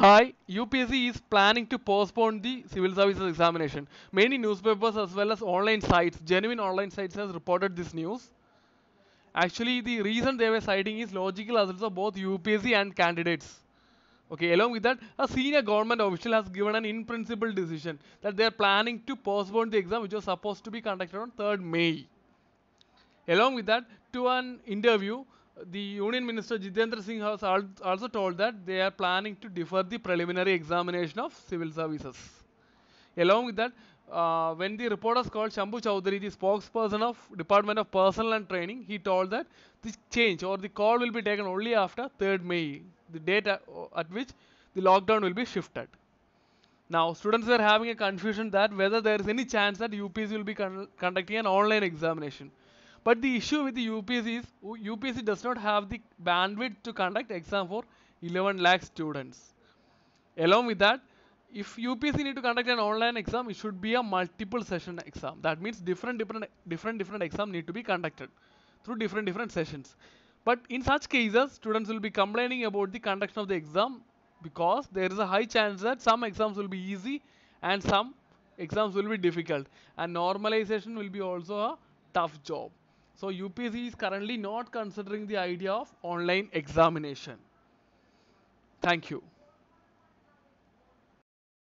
Hi, UPSC is planning to postpone the civil services examination. Many newspapers as well as online sites, genuine online sites has reported this news. Actually, the reason they were citing is logical results of both UPSC and candidates. Okay, along with that, a senior government official has given an in-principle decision that they are planning to postpone the exam which was supposed to be conducted on 3rd May. Along with that, to an interview, the Union Minister Jitendra Singh has also told that they are planning to defer the preliminary examination of civil services. Along with that, uh, when the reporters called Shambhu Chaudhary, the spokesperson of Department of Personnel and Training, he told that this change or the call will be taken only after 3rd May, the date at, which the lockdown will be shifted. Now, students were having a confusion that whether there is any chance that UPs will be con conducting an online examination. But the issue with the UPSC is UPSC does not have the bandwidth to conduct exam for 11 lakh students. Along with that, if UPSC need to conduct an online exam, it should be a multiple session exam. That means different different different different exam need to be conducted through different different sessions. But in such cases, students will be complaining about the conduction of the exam because there is a high chance that some exams will be easy and some exams will be difficult and normalization will be also a tough job. So UPC is currently not considering the idea of online examination. Thank you.